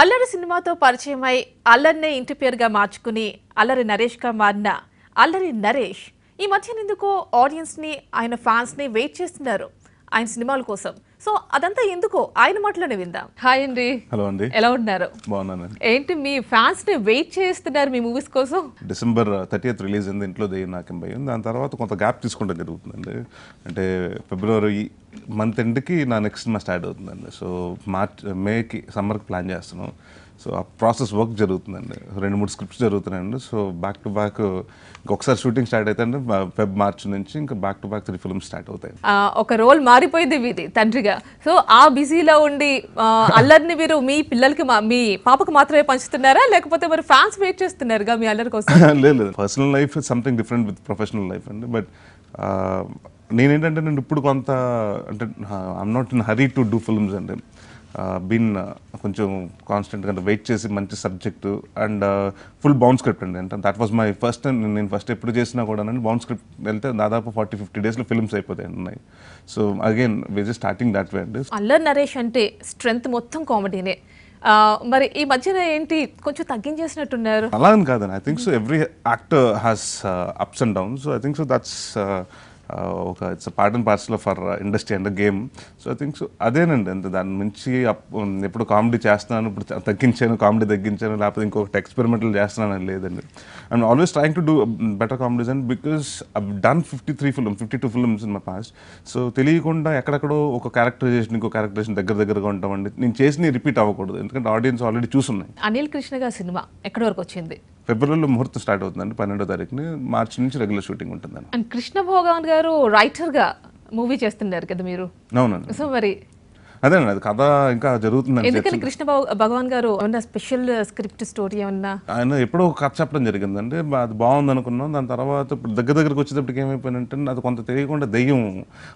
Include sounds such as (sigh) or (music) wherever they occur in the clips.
అల్లరి సినిమాతో పరిచయమై అల్లరినే ఇంటి పేరుగా మార్చుకుని అల్లరి నరేష్గా మారిన అల్లరి నరేష్ ఈ మధ్యన ఎందుకో ఆడియన్స్ని ఆయన ఫ్యాన్స్ని వెయిట్ చేస్తున్నారు ఆయన సినిమాల కోసం సో అదంతా ఎందుకో ఆయన మాటలోనే విందాం హాయ్ అండి హలో అండి ఎలా ఉన్నారు బాగున్నాను ఏంటి మీ ఫ్యాన్స్ ని వెయిట్ చేస్తున్నారు మీ మూవీస్ కోసం డిసెంబర్ థర్టీయత్ రిలీజ్ అయింది ఇంట్లో దేయి నాకేం భయం దాని తర్వాత కొంత గ్యాప్ తీసుకుంటే జరుగుతుందండి అంటే ఫిబ్రవరి మంత్ ఎండ్కి నా నెక్స్ట్ సినిమా స్టార్ట్ అవుతుందండి సో మార్చ్ మేకి సమ్మర్కి ప్లాన్ చేస్తున్నాం సో ఆ ప్రాసెస్ వర్క్ జరుగుతుందండి రెండు మూడు స్క్రిప్ట్స్ జరుగుతున్నాయండి సో బ్యాక్ టు బ్యాక్ ఒకసారి షూటింగ్ స్టార్ట్ అయితే అండి ఫెబ్ మార్చ్ నుంచి ఇంకా back to back three films start అవుతాయి ఒక రోల్ మారిపోయింది మీది తండ్రిగా సో ఆ బిజీలో ఉండి అల్లరిని మీరు మీ పిల్లలకి మీ పాపకు మాత్రమే పంచుతున్నారా లేకపోతే మరి ఫ్యాన్స్ వెయిట్ చేస్తున్నారుగా మీ అల్లరి కోసం (laughs) లేదు personal life something different with professional life అండి బట్ నేనేంటంటే నేను ఇప్పుడు కొంత అంటే I'm not in hurry to do films అండి బిన్ కొంచెం కాన్స్టెంట్గా వెయిట్ చేసి మంచి subject and full bound script అండి అంటే దట్ వాజ్ మై ఫస్ట్ నేను ఫస్ట్ ఎప్పుడు చేసినా కూడా బౌండ్ స్క్రిప్ట్ వెళ్తే దాదాపు ఫార్టీ ఫిఫ్టీ డేస్లో ఫిల్మ్స్ అయిపోతాయి ఉన్నాయి so again was starting that way అండి అల్లర్ నరేష్ అంటే స్ట్రెంగ్త్ మొత్తం కామెడీనే మరి ఈ మధ్యన ఏంటి కొంచెం తగ్గించేసినట్టున్నారు అలా అని కాదండి I think so every actor has ups and downs so I think so that's ఒక it's part and parcel for industry and game so I think so అదేనండి అంత దాని నుంచి ఎప్పుడు కామెడీ చేస్తున్నాను ఇప్పుడు తగ్గించాను కామెడీ తగ్గించాను లేకపోతే ఇంకొకటి ఎక్స్పెరిమెంటల్ చేస్తున్నాను అని లేదండి and always trying to do better comedies and because I done fifty three film fifty two films in my past so తెలియకుండా ఎక్కడెక్కడో ఒక క్యారెక్టరైజేషన్ ఇంకో క్యారెక్టరైజేషన్ దగ్గర దగ్గరగా ఉంటామండి నేను చేసిన రిపీట్ అవ్వకూడదు ఎందుకంటే ఆడియన్స్ ఆల్రెడీ చూసున్నాయి అనిల్ కృష్ణ గారి సినిమా ఎక్కడి వరకు వచ్చింది ఫిబ్రవరిలో ముహూర్తం స్టార్ట్ అవుతుందండి పన్నెండో తారీఖుని మార్చి నుంచి రెగ్యులర్ షూటింగ్ ఉంటుందండి అండ్ కృష్ణ భోగవన్ గారు రైటర్గా మూవీ చేస్తున్నారు కదా మీరు అవునండి సో మరి అదేనండి అది కథ ఇంకా జరుగుతుంది ఎందుకని కృష్ణ భగవాన్ గారు స్పెషల్ స్క్రిప్ట్ స్టోరీ ఏమన్నా ఆయన ఎప్పుడో కథ చెప్పడం జరిగిందండి అది బాగుంది అనుకున్నాం దాని తర్వాత ఇప్పుడు దగ్గర దగ్గరకు వచ్చేటప్పటికి ఏమైపోయినంటే అది కొంత తెలియకుండా దెయ్యం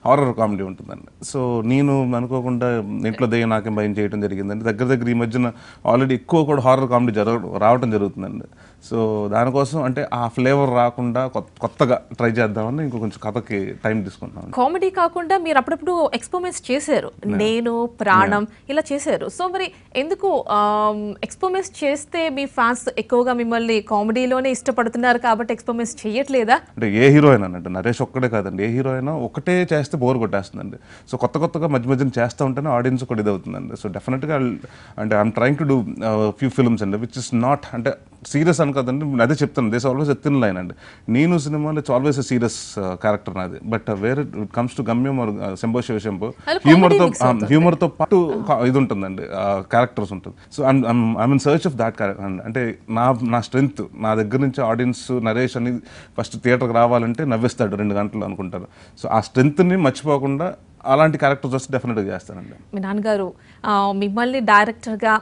హారర్ కామెడీ ఉంటుందండి సో నేను అనుకోకుండా ఇంట్లో దెయ్యం నాకేం భయం చేయడం జరిగిందండి దగ్గర దగ్గర ఈ మధ్యన ఆల్రెడీ ఎక్కువ కూడా హారర్ కామెడీ జరగడం రావడం జరుగుతుందండి సో దానికోసం అంటే ఆ ఫ్లేవర్ రాకుండా కొత్తగా ట్రై చేద్దామని ఇంకో కొంచెం కథకి టైం తీసుకుంటాం కామెడీ కాకుండా మీరు అప్పుడప్పుడు ఎక్స్పెరిమెంట్స్ చేశారు నేను ప్రాణం ఇలా చేశారు సో మరి ఎందుకు ఎక్స్పెరిమెంట్స్ um, చేస్తే మీ ఫ్యాన్స్ ఎక్కువగా మిమ్మల్ని కామెడీలోనే ఇష్టపడుతున్నారు కాబట్టి ఎక్స్పెరిమెంట్స్ చేయట్లేదా అంటే ఏ హీరోయిన్ అయినా నరేష్ ఒక్కడే కాదండి ఏ హీరోయిన్ ఒకటే చేస్తే బోర్ కొట్టేస్తుందండి సో కొత్త కొత్తగా మధ్య మధ్యన చేస్తూ ఉంటేనే ఆడియన్స్ కూడా ఇదవుతుందండి సో డెఫినెట్గా అంటే I'm trying to do few films అండి విచ్ ఇస్ నాట్ అంటే సీరియస్ అని కదండి అదే చెప్తాను దేస్ ఆల్వేస్ ఎత్తిన లైన్ అండి నేను సినిమాలో ఇట్స్ ఆల్వేస్ సీరియస్ క్యారెక్టర్ నాది but where it comes to Gamyam Shambho శివశంపు హ్యూమర్తో humour హ్యూమర్తో పాటు ఇది ఉంటుందండి క్యారెక్టర్స్ ఉంటుంది so and I mean search of that character అంటే నా నా స్ట్రెంగ్త్ నా దగ్గర నుంచి ఆడియన్స్ నరేష్ అని ఫస్ట్ థియేటర్కి రావాలంటే నవ్విస్తాడు రెండు గంటలు అనుకుంటారు సో ఆ స్ట్రెంగ్త్ని మర్చిపోకుండా అలాంటి క్యారెక్టర్స్ వస్తే డెఫినెట్గా చేస్తానండి మీ నాన్నగారు మిమ్మల్ని డైరెక్టర్గా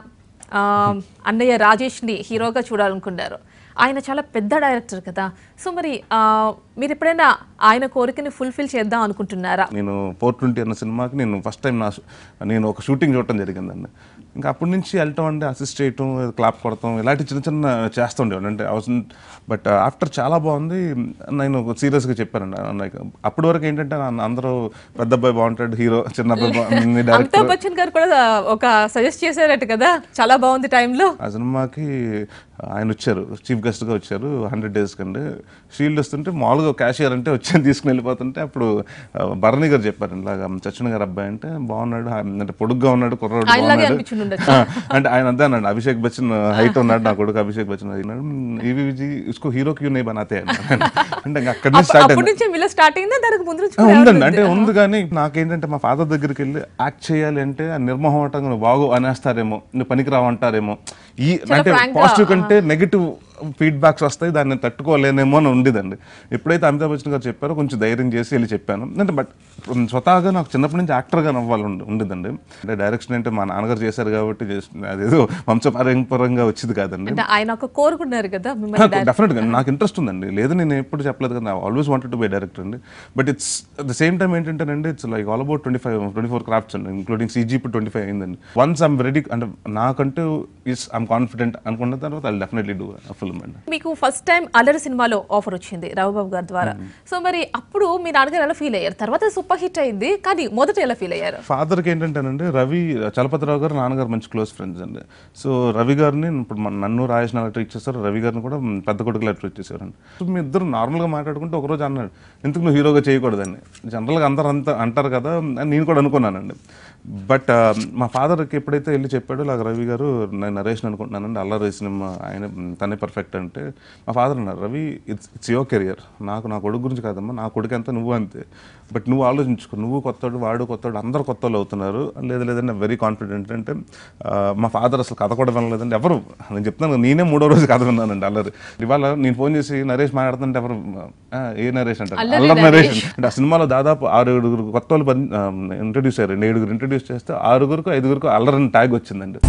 అన్నయ్య రాజేష్ని హీరోగా చూడాలనుకున్నారు ఆయన చాలా పెద్ద డైరెక్టర్ కదా సో మరి మీరు ఎప్పుడైనా ఆయన కోరికని ఫుల్ఫిల్ చేద్దాం అనుకుంటున్నారా నేను పోర్ట్ ట్వంటీ అన్న సినిమాకి నేను ఫస్ట్ టైం నా నేను ఒక షూటింగ్ చూడటం జరిగిందండి ఇంకా అప్పటి నుంచి వెళ్ళటం అంటే అసిస్ట్ చేయటం క్లాప్ కొడతాం ఇలాంటి చిన్న చిన్న చేస్తుండేవాడు అంటే అవసరం బట్ ఆఫ్టర్ చాలా బాగుంది నేను ఒక సీరియస్గా చెప్పానండి లైక్ అప్పటి వరకు ఏంటంటే అందరూ పెద్ద అబ్బాయి బాగుంటాడు హీరో చిన్న అబ్బాయి డైరెక్టర్ (laughs) బచ్చన్ గారు కూడా ఒక సజెస్ట్ చేశారట కదా చాలా బాగుంది టైంలో ఆ సినిమాకి ఆయన వచ్చారు చీఫ్ గెస్ట్గా వచ్చారు హండ్రెడ్ డేస్ కంటే షీల్డ్ వస్తుంటే మామూలుగా క్యాషియర్ అంటే వచ్చి తీసుకుని వెళ్ళిపోతుంటే అప్పుడు భరణి గారు చెప్పారు ఇలాగా చచ్చిన గారు అబ్బాయి అంటే బాగున్నాడు అంటే పొడుగ్గా ఉన్నాడు కుర్రాడు బాగున్నాడు అంటే ఆయన అంతే అన్నాడు అభిషేక్ బచ్చన్ హైట్ ఉన్నాడు నా కొడుకు అభిషేక్ బచ్చన్ అయినాడు ఈవి ఇసుకో హీరో క్యూ నే బనాతే అంటే అక్కడ నుంచి స్టార్ట్ అయింది ముందు ఉందండి అంటే ఉంది కానీ నాకేంటంటే మా ఫాదర్ దగ్గరికి వెళ్ళి యాక్ట్ చేయాలి అంటే నిర్మోహమాటంగా నువ్వు బాగు అనేస్తారేమో నువ్వు పనికి రావంటారేమో ఈ అంటే పాజిటివ్ కంటే నెగిటివ్ ఫీడ్బ్యాక్స్ వస్తాయి దాన్ని తట్టుకోలేనేమో అని ఉండేదండి ఎప్పుడైతే అమితాబ్ బచ్చన్ గారు చెప్పారో కొంచెం ధైర్యం చేసి వెళ్ళి చెప్పాను అంటే బట్ స్వతహాగా నాకు చిన్నప్పటి నుంచి యాక్టర్గా నవ్వాలి ఉండేదండి అంటే డైరెక్షన్ అంటే మా నాన్నగారు చేశారు కాబట్టి అదేదో వంశపారంపరంగా వచ్చింది కాదండి ఆయన ఒక కోరుకున్నారు కదా డెఫినెట్గా నాకు ఇంట్రెస్ట్ ఉందండి లేదు నేను ఎప్పుడు చెప్పలేదు కదా always wanted to be director అండి but it's the same time ఏంటంటేనండి it's like all about twenty five twenty four crafts అండి ఇంక్లూడింగ్ ఇప్పుడు ట్వంటీ ఫైవ్ అయిందండి వన్స్ ఐమ్ రెడీ అంటే నాకంటూ ఇస్ ఐమ్ కాన్ఫిడెంట్ అనుకున్న తర్వాత ఐ డెఫినెట్లీ డూ మీకు first time Allari cinema offer వచ్చింది రావుబాబు గారి ద్వారా hmm. సో మరి అప్పుడు మీ నాన్నగారు ఎలా ఫీల్ అయ్యారు తర్వాత సూపర్ హిట్ అయింది కానీ మొదట ఎలా ఫీల్ అయ్యారు ఫాదర్ ఏంటంటే ఏంటంటేనండి రవి చలపతిరావు గారు నాన్నగారు మంచి క్లోజ్ ఫ్రెండ్స్ అండి సో రవి గారిని ఇప్పుడు నన్ను రాజేష్ అలా ట్రీట్ చేస్తారు రవి గారిని కూడా పెద్ద కొడుకులా ట్రీట్ చేసేవారండి సో మీ ఇద్దరు నార్మల్గా మాట్లాడుకుంటే ఒకరోజు అన్నాడు ఎందుకు నువ్వు హీరోగా చేయకూడదని జనరల్గా అందరూ అంత అంటారు కదా అని నేను కూడా అనుకున్నానండి బట్ మా ఫాదర్కి ఎప్పుడైతే వెళ్ళి చెప్పాడో నాకు రవి గారు నేను నరేష్ని అనుకుంటున్నానండి అల్లా రేసినమ్ ఆయన తనే పర్ఫెక్ట్ అంటే మా ఫాదర్ అన్నారు Ravi it's it's your career నాకు నా కొడుకు గురించి కాదమ్మా నా కొడుకు అంతా నువ్వు అంతే బట్ నువ్వు ఆలోచించుకో నువ్వు కొత్తడు వాడు కొత్తడు అందరు కొత్త వాళ్ళు అవుతున్నారు లేదు లేదంటే వెరీ కాన్ఫిడెంట్ అంటే మా ఫాదర్ అసలు కథ కూడా వినలేదండి ఎవరు నేను చెప్తాను నేనే మూడో రోజు కథ విన్నానండి అల్లరి ఇవాళ నేను ఫోన్ చేసి నరేష్ మాట్లాడుతుంటే ఎవరు ఏ నరేషన్ అంటే అల్లరి నరేషన్ అంటే ఆ సినిమాలో దాదాపు ఆరుగురు కొత్త వాళ్ళు ఇంట్రడ్యూస్ అయ్యారు ఏడుగురు ఇంట్రడ్యూస్ చేస్తే ఆరుగురికి ఐదుగురికి అల్లరని ట్యాగ్ వచ్చిందండి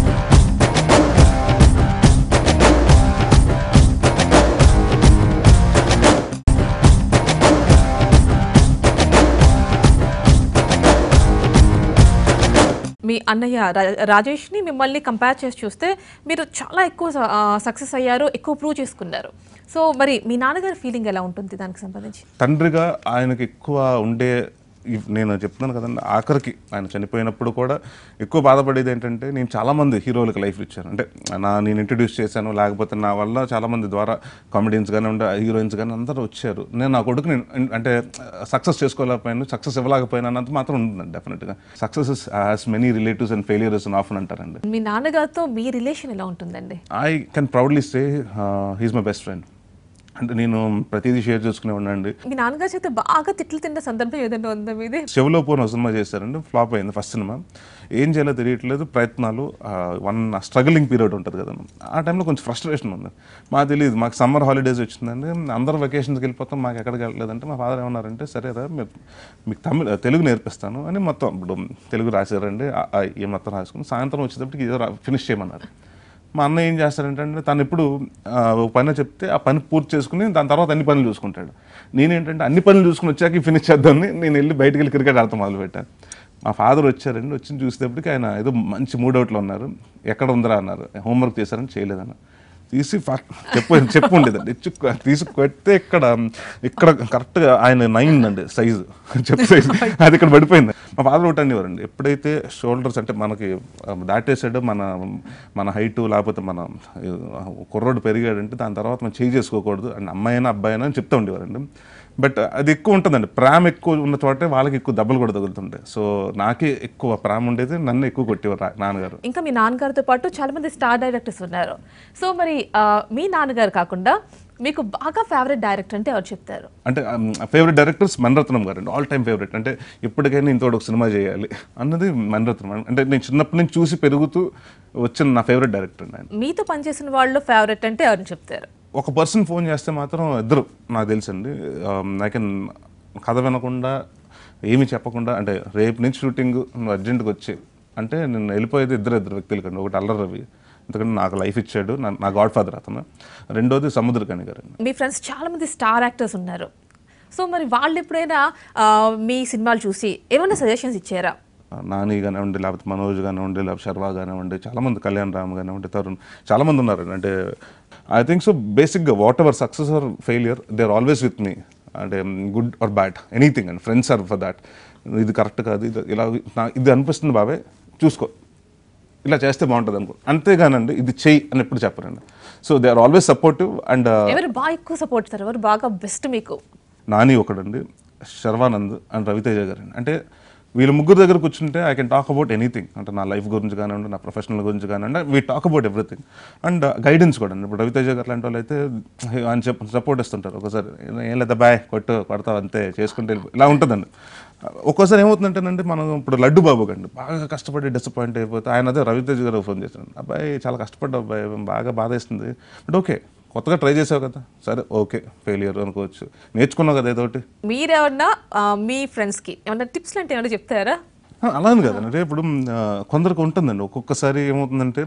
మీ అన్నయ్య రాజేష్ని మిమ్మల్ని కంపేర్ చేసి చూస్తే మీరు చాలా ఎక్కువ సక్సెస్ అయ్యారు ఎక్కువ ప్రూవ్ చేసుకున్నారు సో మరి మీ నాన్నగారి ఫీలింగ్ ఎలా ఉంటుంది దానికి సంబంధించి తండ్రిగా ఆయనకి ఎక్కువ ఉండే నేను చెప్తున్నాను కదండి ఆఖరికి ఆయన చనిపోయినప్పుడు కూడా ఎక్కువ బాధపడేది ఏంటంటే నేను చాలామంది హీరోలకు లైఫ్ ఇచ్చాను అంటే నా నేను ఇంట్రడ్యూస్ చేశాను లేకపోతే నా వల్ల చాలామంది ద్వారా కామెడియన్స్ కానీ ఉండే హీరోయిన్స్ కానీ అందరూ వచ్చారు నేను నా కొడుకు నేను అంటే సక్సెస్ చేసుకోలేకపోయాను సక్సెస్ ఇవ్వలేకపోయినా అన్నంత మాత్రం ఉంటుందండి డెఫినెట్గా success has many relatives and failures అని ఆఫ్ అంటారండి మీ నాన్నగారితో మీ రిలేషన్ ఎలా ఉంటుందండి I can proudly say he's my best friend అంటే నేను ప్రతిదీ షేర్ చేసుకునే ఉన్నాండి మీ నాన్నగారు చేత బాగా తిట్లు తిన్న సందర్భం ఏదైనా ఉందా మీది శివలో పోని సినిమా చేశారండి ఫ్లాప్ అయింది ఫస్ట్ సినిమా ఏం చేయాలో తెలియట్లేదు ప్రయత్నాలు వన్ స్ట్రగలింగ్ పీరియడ్ ఉంటుంది కదా ఆ టైంలో కొంచెం ఫ్రస్ట్రేషన్ ఉంది మాకు తెలియదు మాకు సమ్మర్ హాలిడేస్ వచ్చిందండి అందరూ వెకేషన్స్కి వెళ్ళిపోతాం మాకు ఎక్కడికి వెళ్ళలేదంటే మా ఫాదర్ ఏమన్నారంటే సరే కదా మీకు తమిళ తెలుగు నేర్పిస్తాను అని మొత్తం ఇప్పుడు తెలుగు రాశారండి ఏ మొత్తం రాసుకుని సాయంత్రం వచ్చేటప్పటికి ఏదో ఫినిష్ చేయమన్నారు మా అన్న ఏం చేస్తాడంటే తను ఎప్పుడు ఒక పని చెప్తే ఆ పని పూర్తి చేసుకుని దాని తర్వాత అన్ని పనులు చూసుకుంటాడు నేనేంటంటే అన్ని పనులు చూసుకుని వచ్చాక ఫినిష్ చేద్దామని నేను వెళ్ళి బయటకు వెళ్ళి క్రికెట్ ఆడతాం మొదలుపెట్టాను మా ఫాదర్ వచ్చారండి వచ్చి చూసేటప్పటికి ఆయన ఏదో మంచి మూడవుట్లో ఉన్నారు ఎక్కడ ఉందరా అన్నారు హోంవర్క్ చేశారని చేయలేదన్నారు తీసి చెప్పు చెప్పు ఉండేదండి ఇచ్చు తీసి కొట్టే ఇక్కడ ఇక్కడ కరెక్ట్గా ఆయన నైన్ అండి సైజు చెప్పు సైజు అది ఇక్కడ పడిపోయింది మా ఫాదర్ ఒకటి అనేవారండి ఎప్పుడైతే షోల్డర్స్ అంటే మనకి దాటేసాడు మన మన హైటు లేకపోతే మన కుర్రోడు పెరిగాడంటే దాని తర్వాత మనం చేయి చేసుకోకూడదు అండ్ అమ్మాయి అబ్బాయి అయినా అని చెప్తూ ఉండేవారండి బట్ అది ఎక్కువ ఉంటుందండి ప్రామ్ ఎక్కువ ఉన్న చోటే వాళ్ళకి ఎక్కువ దెబ్బలు కూడా తగులుతుంది సో నాకే ఎక్కువ ప్రామ్ ఉండేది నన్ను ఎక్కువ కొట్టేవారు నాన్నగారు ఇంకా మీ నాన్నగారితో పాటు చాలా మంది స్టార్ డైరెక్టర్స్ ఉన్నారు సో మరి మీ నాన్నగారు కాకుండా మీకు బాగా ఫేవరెట్ డైరెక్టర్ అంటే ఎవరు చెప్తారు అంటే ఫేవరెట్ డైరెక్టర్స్ మనరత్నం గారు అండి ఆల్ టైమ్ ఫేవరెట్ అంటే ఎప్పటికైనా ఇంతోడు ఒక సినిమా చేయాలి అన్నది మన్రత్నం అంటే నేను చిన్నప్పటి నుంచి చూసి పెరుగుతూ వచ్చిన నా ఫేవరెట్ డైరెక్టర్ అండి మీతో పనిచేసిన వాళ్ళు ఫేవరెట్ అంటే ఎవరిని చెప్తారు ఒక పర్సన్ ఫోన్ చేస్తే మాత్రం ఇద్దరు నాకు తెలుసండి ఐ కెన్ కథ వినకుండా ఏమి చెప్పకుండా అంటే రేపు నుంచి షూటింగ్ నువ్వు అర్జెంటుగా వచ్చి అంటే నేను వెళ్ళిపోయేది ఇద్దరు ఇద్దరు వ్యక్తులు కండి ఒకటి అల్లర్ రవి ఎందుకంటే నాకు లైఫ్ ఇచ్చాడు నా గాడ్ ఫాదర్ అతను రెండోది సముద్రకాణి గారు మీ ఫ్రెండ్స్ చాలా మంది స్టార్ యాక్టర్స్ ఉన్నారు సో మరి వాళ్ళు ఎప్పుడైనా మీ సినిమాలు చూసి ఏమైనా సజెషన్స్ ఇచ్చారా నాని కానివ్వండి లేకపోతే మనోజ్ కానివ్వండి లేకపోతే శర్వా కానివ్వండి చాలామంది కళ్యాణ్ రామ్ కానివ్వండి తరుణ్ చాలామంది ఉన్నారు అంటే ఐ థింక్ సో బేసిక్గా whatever success or failure they are always with మీ అంటే good or bad anything and friends are for that ఇది కరెక్ట్ కాదు ఇది ఇలా నా ఇది అనిపిస్తుంది బాబాయ్ చూసుకో ఇలా చేస్తే బాగుంటుంది అనుకో అంతేగానండి ఇది చెయ్యి అని ఎప్పుడు చెప్పరండి so they are always supportive and ఎవరు బాగా ఎక్కువ సపోర్ట్ సార్ ఎవరు బాగా బెస్ట్ మీకు నాని ఒకడండి శర్వానంద్ అండ్ రవితేజ గారు అంటే వీళ్ళు ముగ్గురు దగ్గర కూర్చుంటే I can talk about anything అంటే నా లైఫ్ గురించి కానివ్వండి నా ప్రొఫెషనల్ గురించి కానివ్వండి we talk about everything and guidance కూడా ఇప్పుడు రవితేజ గారు లాంటి వాళ్ళు అయితే ఆయన సపోర్ట్ ఇస్తుంటారు ఒకసారి ఏం లేదా బాయ్ కొట్టు కొడతావు అంతే చేసుకుంటే ఇలా ఉంటుందండి ఒక్కోసారి ఏమవుతుందంటేనండి మనం ఇప్పుడు లడ్డు బాబు కండి బాగా కష్టపడి డిసప్పాయింట్ అయిపోతే ఆయన అదే రవితేజ్ గారు ఫోన్ చేశాను అబ్బాయి చాలా కష్టపడ్డా అబ్బాయి బాగా బాధ ఇస్తుంది బట్ ఓకే కొత్తగా ట్రై చేసావు కదా సరే ఓకే ఫెయిలియర్ అనుకోవచ్చు నేర్చుకున్నావు కదా ఏదోటి మీరేమన్నా మీ ఫ్రెండ్స్కి ఏమన్నా టిప్స్ లాంటి ఏమన్నా చెప్తారా అలాగే కదా అంటే ఇప్పుడు కొందరికి ఉంటుందండి ఒక్కొక్కసారి ఏమవుతుందంటే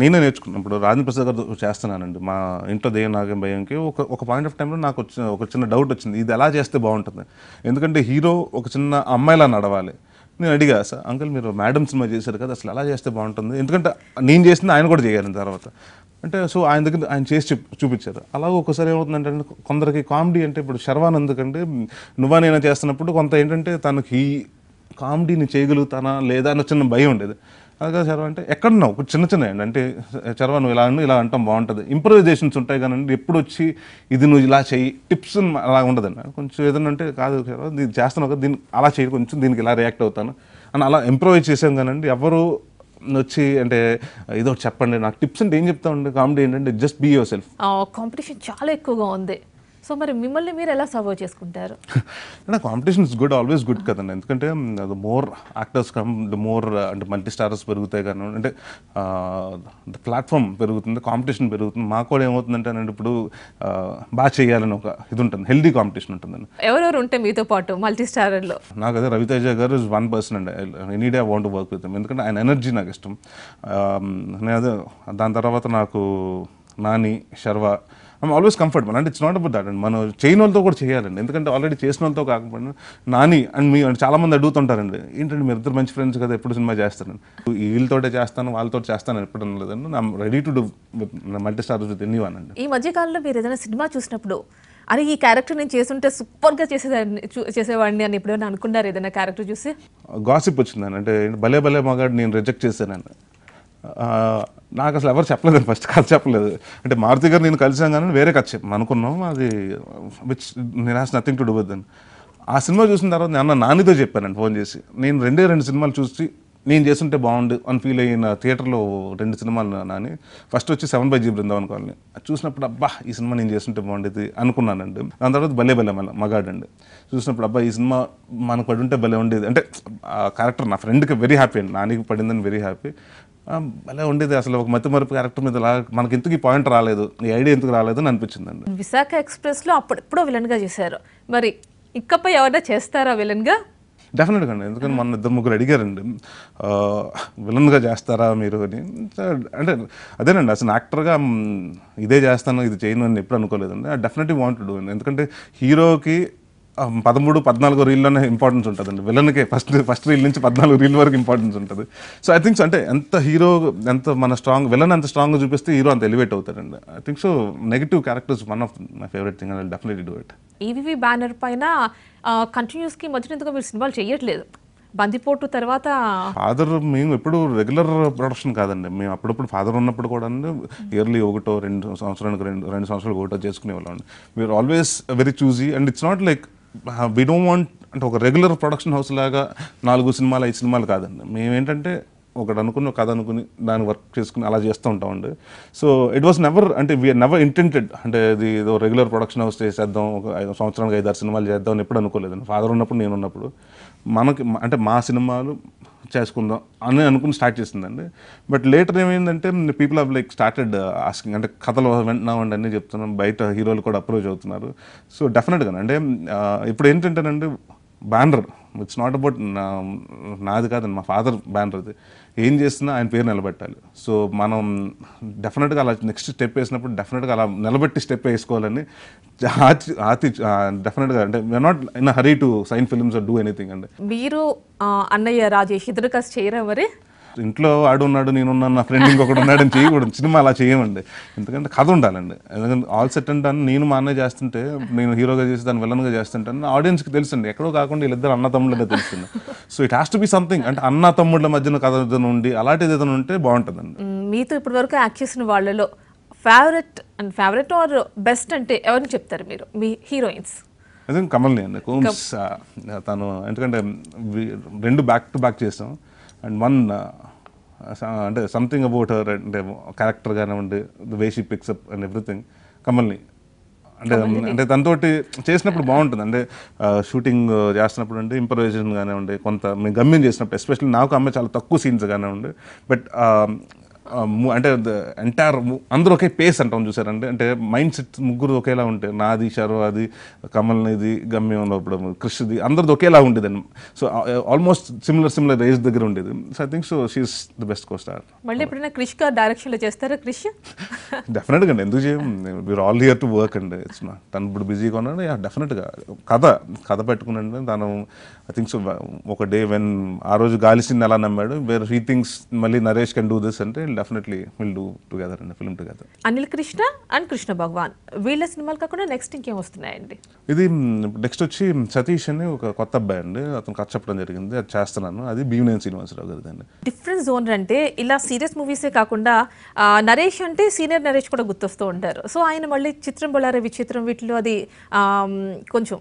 నేనే నేర్చుకున్నాను ఇప్పుడు రాజప్రసాద్ గారు చేస్తున్నానండి మా ఇంట్లో దేవ నాగం భయంకి ఒక ఒక పాయింట్ ఆఫ్ టైంలో నాకు వచ్చిన ఒక చిన్న డౌట్ వచ్చింది ఇది ఎలా చేస్తే బాగుంటుంది ఎందుకంటే హీరో ఒక చిన్న అమ్మాయిలా నడవాలి నేను అడిగా సార్ అంకుల్ మీరు మేడం సినిమా చేశారు కదా అసలు ఎలా చేస్తే బాగుంటుంది ఎందుకంటే నేను చేసింది ఆయన కూడా చేయాలి తర్వాత అంటే సో ఆయన దగ్గర ఆయన చేసి చూపించారు అలాగే ఒకసారి ఏమవుతుందంటే కొందరికి కామెడీ అంటే ఇప్పుడు శర్వాన్ ఎందుకంటే నువ్వా నేను చేస్తున్నప్పుడు కొంత ఏంటంటే తనకి కామెడీని చేయగలుగుతానా లేదా అన్న చిన్న భయం ఉండేది అలాగే చర్వ అంటే ఎక్కడున్నావు చిన్న చిన్న అంటే చర్వ నువ్వు ఇలా ఇలా అంటాం బాగుంటుంది ఇంప్రూవైజేషన్స్ ఉంటాయి కానీ ఎప్పుడు వచ్చి ఇది నువ్వు ఇలా చేయి టిప్స్ అలా ఉండదండి కొంచెం ఏదైనా అంటే కాదు చర్వ దీన్ని చేస్తున్నావు కదా దీన్ని అలా చేయి కొంచెం దీనికి ఇలా రియాక్ట్ అవుతాను అని అలా ఇంప్రూవైజ్ చేసాం అండి ఎవరు వచ్చి అంటే ఏదో చెప్పండి నాకు టిప్స్ అంటే ఏం చెప్తా ఉండే కామెడీ ఏంటంటే just be yourself competition చాలా ఎక్కువగా ఉంది సో మరి మిమ్మల్ని మీరు ఎలా సర్వ్ చేసుకుంటారు (laughs) నా competition is good always good కదండి ఎందుకంటే the more actors come the more అంటే మల్టీ స్టారర్స్ పెరుగుతాయి కానీ అంటే ద ప్లాట్ఫామ్ పెరుగుతుంది కాంపిటీషన్ పెరుగుతుంది మాకు కూడా ఏమవుతుందంటే అంటే ఇప్పుడు బాగా చేయాలని ఒక ఇది ఉంటుంది హెల్దీ కాంపిటీషన్ ఉంటుందండి ఎవరెవరు ఉంటే మీతో పాటు మల్టీ స్టారర్లో నాకు అదే రవితేజ గారు ఇస్ వన్ పర్సన్ అండి any day want work with ఎందుకంటే ఆయన ఎనర్జీ నాకు ఇష్టం నేను అదే దాని తర్వాత నాకు Nani Sharwa I'm always comfortable అంటే ఇట్స్ నాట్ అబౌట్ దాట్ అండి మనం చేయని వాళ్ళతో కూడా చేయాలండి ఎందుకంటే ఆల్రెడీ చేసిన వాళ్ళతో కాకపోయినా నాని అండ్ మీ చాలామంది అడుగుతుంటారండి ఏంటంటే మీరు ఇద్దరు మంచి ఫ్రెండ్స్ కదా ఎప్పుడు సినిమా చేస్తాను వీళ్ళతోటే చేస్తాను వాళ్ళతో చేస్తాను ఎప్పుడు లేదండి నా ready to do multi star with anyone అండి ఈ మధ్యకాలంలో మీరు ఏదైనా సినిమా చూసినప్పుడు అని ఈ క్యారెక్టర్ నేను చేస్తుంటే సూపర్గా చేసేదాన్ని చేసేవాడిని అని ఎప్పుడైనా అనుకున్నారు ఏదైనా క్యారెక్టర్ చూసి గాసిప్ వచ్చిందని అంటే భలే భలే మగాడు నేను రిజెక్ట్ చేశాను నాకు అసలు ఎవరు చెప్పలేదు ఫస్ట్ కథ చెప్పలేదు అంటే మారుతి గారు నేను కలిసాం కానీ వేరే కథ చెప్పి అనుకున్నాం అది విచ్ నేను has nothing to do with అని ఆ సినిమా చూసిన తర్వాత నేను నానితో చెప్పానండి ఫోన్ చేసి నేను రెండే రెండు సినిమాలు చూసి నేను చేస్తుంటే బాగుండు అని ఫీల్ అయిన థియేటర్లో రెండు సినిమాలు నాని ఫస్ట్ వచ్చి seven by G Brindavan colony చూసినప్పుడు అబ్బా ఈ సినిమా నేను చేస్తుంటే బాగుండేది అనుకున్నానండి దాని తర్వాత భలే భలే మళ్ళీ మగాడండి చూసినప్పుడు అబ్బా ఈ సినిమా మనకు పడి ఉంటే భలే ఉండేది అంటే ఆ క్యారెక్టర్ నా ఫ్రెండ్కి వెరీ హ్యాపీ అండి నానికి పడిందని వెరీ హ్యాపీ అలా ఉండేది అసలు ఒక మతి మరుపు క్యారెక్టర్ మీద మనకి ఎందుకు ఈ పాయింట్ రాలేదు ఈ ఐడియా ఎందుకు రాలేదు అని అనిపించిందండి విశాఖ ఎక్స్ప్రెస్లో అప్పుడెప్పుడో విలన్గా చేశారు మరి ఇక్కపై ఎవరైనా చేస్తారా విలన్గా డెఫినెట్గా అండి ఎందుకంటే మొన్న ఇద్దరు ముగ్గురు అడిగారండి విలన్గా చేస్తారా మీరు అని అంటే అదేనండి అసలు యాక్టర్గా ఇదే చేస్తాను ఇది చేయను అని ఎప్పుడు అనుకోలేదండి డెఫినెట్లీ వాంట్ డూ ఎందుకంటే హీరోకి పదమూడు పద్నాలుగు రీల్లోనే ఇంపార్టెన్స్ అండి విలన్కే ఫస్ట్ ఫస్ట్ రీల్ నుంచి పద్నాలుగు రీల్ వరకు ఇంపార్టెన్స్ ఉంటుంది సో ఐ థింక్ సో అంటే ఎంత హీరో ఎంత మన స్ట్రాంగ్ విలన్ అంత స్ట్రాంగ్గా చూపిస్తే హీరో అంత ఎలివేట్ అవుతాడండి I think so negative characters one of my favourite thing and definitely do it EVV banner పైన కంటిన్యూస్కి మధ్యనంతగా మీరు సినిమాలు చేయట్లేదు బందిపోటు తర్వాత ఫాదర్ మేము ఎప్పుడు రెగ్యులర్ ప్రొడక్షన్ కాదండి మేము అప్పుడప్పుడు ఫాదర్ ఉన్నప్పుడు కూడా ఇయర్లీ ఒకటో రెండు సంవత్సరానికి రెండు రెండు సంవత్సరాలు ఒకటో చేసుకునే వాళ్ళం we're always very choosy and it's not like we don't want అంటే ఒక రెగ్యులర్ ప్రొడక్షన్ హౌస్ లాగా నాలుగు సినిమాలు ఐదు సినిమాలు కాదండి మేమేంటంటే ఒకటి అనుకుని కథ అనుకుని దాన్ని వర్క్ చేసుకుని అలా చేస్తూ ఉంటామండి సో ఇట్ వాస్ నెవర్ అంటే వీఆర్ నెవర్ ఇంటెంటెడ్ అంటే ఇది ఏదో రెగ్యులర్ ప్రొడక్షన్ హౌస్ చేసేద్దాం ఒక సంవత్సరానికి ఐదు ఆరు సినిమాలు చేద్దాం అని ఎప్పుడు అనుకోలేదండి ఫాదర్ ఉన్నప్పుడు నేను ఉన్నప్పుడు మనకి అంటే మా సినిమాలు చేసుకుందాం అని అనుకుని స్టార్ట్ చేసిందండి బట్ లేటర్ ఏమైందంటే people of like started asking అంటే కథలు వింటున్నామండి అన్నీ చెప్తున్నాం బయట హీరోలు కూడా అప్రోచ్ అవుతున్నారు సో డెఫినెట్గా అంటే uh, ఇప్పుడు ఏంటంటేనండి బ్యానర్ ఇట్స్ నాట్ అబౌట్ నాది కాదండి మా ఫాదర్ బ్యానర్ అది ఏం చేసినా ఆయన పేరు నిలబెట్టాలి సో మనం డెఫినెట్గా అలా నెక్స్ట్ స్టెప్ వేసినప్పుడు డెఫినెట్గా అలా నిలబెట్టి స్టెప్ వేసుకోవాలని ఆతి ఆతి డెఫినెట్గా అంటే we not in hurry to sign films do anything అండి మీరు అన్నయ్య రాజేష్ ఇద్దరు కాస్త చేయరా మరి ఇంట్లో ఆడున్నాడు నేనున్నాను నా ఫ్రెండ్ ఇంకొకటి ఉన్నాడు అని చేయకూడదు సినిమా అలా చేయమండి ఎందుకంటే కథ ఉండాలండి ఎందుకంటే ఆల్ సెట్ అంటే నేను మా అన్నయ్య చేస్తుంటే నేను హీరోగా చేసి దాన్ని విలన్గా చేస్తుంటే ఆడియన్స్కి తెలుసండి ఎక్కడో కాకుండా వీళ్ళిద్దరు అన్న తమ్ముళ్ళనే తెలుస్తుంది so it has to be something అంటే అన్న తమ్ముళ్ళ మధ్యన కథ ఏదైనా ఉండి అలాంటిది ఏదైనా ఉంటే బాగుంటుందండి మీతో ఇప్పటి వరకు యాక్ట్ చేసిన వాళ్ళలో favourite and favourite are best అంటే ఎవరిని చెప్తారు మీరు మీ హీరోయిన్స్ అదే కమల్ని అండి కోమ్స్ తను ఎందుకంటే రెండు బ్యాక్ టు బ్యాక్ చేసాం అండ్ వన్ uh, uh, అంటే సంథింగ్ అబౌట్ హర్ అంటే క్యారెక్టర్ కానివ్వండి the way she picks up and everything కమల్ని అంటే అంటే తనతోటి చేసినప్పుడు బాగుంటుంది అంటే షూటింగ్ uh, చేస్తున్నప్పుడు అంటే ఇంప్రవైజేషన్ కానివ్వండి కొంత మేము గమ్యం చేసినప్పుడు ఎస్పెషల్లీ నాకు అమ్మే చాలా తక్కువ సీన్స్ కానివ్వండి బట్ అంటే ఎంటైర్ అందరూ ఒకే పేస్ అంటాం చూసారంటే అంటే మైండ్ సెట్ ముగ్గురు ఒకేలా ఉంటాయి నాది షరో అది కమల్నిది గమ్యం లోపడం కృష్ణది అందరిది ఒకేలా ఉండేదండి so almost similar similar age దగ్గర ఉండేది so I think so she's the best co star మళ్ళీ ఎప్పుడైనా క్రిష్ గారు డైరెక్షన్లో చేస్తారా (laughs) క్రిష్ డెఫినెట్గా అండి ఎందుకు చేయం we're all ear to work అండి ఇట్స్ నా తను ఇప్పుడు బిజీగా ఉన్నాడు డెఫినెట్గా కథ కథ పెట్టుకున్నాను తను ఐ థింక్ సో ఒక డే వెన్ ఆ రోజు గాలిసింది అలా నమ్మాడు వేర్ హీ థింగ్స్ మళ్ళీ నరేష్ కెన్ డూ దిస్ అంటే then definitely we'll do together film the film together. Anil Krishna and Krishna Bhagavan వీళ్ళ సినిమాలు కాకుండా నెక్స్ట్ ఇంకేం వస్తున్నాయండి ఇది నెక్స్ట్ వచ్చి సతీష్ అని ఒక కొత్త అబ్బాయి అండి అతను కథ చెప్పడం జరిగింది అది చేస్తున్నాను అది భీమనేని సినిమాస్ గారిది అండి డిఫరెంట్ జోన్ అంటే ఇలా సీరియస్ మూవీసే కాకుండా నరేష్ అంటే సీనియర్ నరేష్ కూడా గుర్తొస్తూ ఉంటారు సో ఆయన మళ్ళీ చిత్రం బొలారే విచిత్రం వీటిలో అది ఆ, కొంచెం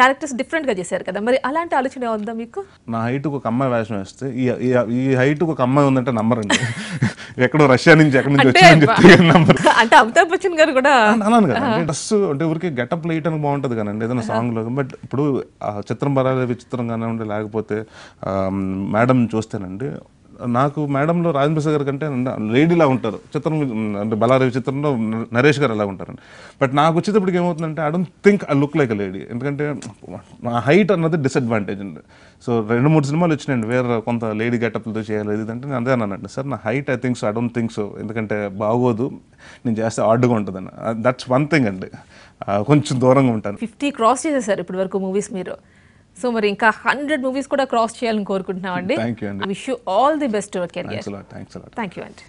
క్యారెక్టర్స్ డిఫరెంట్గా చేశారు కదా మరి అలాంటి ఆలోచన ఉందా మీకు నా హైట్ ఒక అమ్మాయి వేషం వేస్తే ఈ ఈ హైట్ ఒక అమ్మాయి ఉందంటే నమ్మరండి (laughs) ఎక్కడో రష్యా నుంచి ఎక్కడి నుంచి వచ్చిందని చెప్పి నంబర్ అంటే అమితాబ్ బచ్చన్ గారు కూడా అన్నాను కదా డ్రెస్ అంటే ఊరికే గెటప్ అని బాగుంటుంది కదండి ఏదైనా సాంగ్లో బట్ ఇప్పుడు చిత్రం బరాలే విచిత్రం కానివ్వండి లేకపోతే మేడం చూస్తేనండి నాకు మేడంలో రాజేంద్ర ప్రసాద్ గారి కంటే లేడీలా ఉంటారు చిత్రం అంటే బలారవి చిత్రంలో నరేష్ గారు అలా ఉంటారు బట్ నాకు వచ్చేటప్పటికి ఏమవుతుందంటే I don't think I look like lady ఎందుకంటే నా హైట్ అన్నది డిసడ్వాంటేజ్ అండి సో రెండు మూడు సినిమాలు వచ్చినాయండి వేరే కొంత లేడీ గెటప్లతో చేయాలి అంటే నేను అదే అన్నానండి సార్ నా height I think so I don't think so ఎందుకంటే బాగోదు నేను చేస్తే ఆర్డుగా ఉంటుందని దట్స్ వన్ థింగ్ అండి uh, కొంచెం దూరంగా ఉంటాను ఫిఫ్టీ క్రాస్ చేసేసారు ఇప్పటి వరకు మూవీస్ మీరు సో మరి ఇంకా హండ్రెడ్ మూవీస్ కూడా క్రాస్ చేయాలని కోరుకుంటున్నాం అండి wish you all the best your career thank you అండి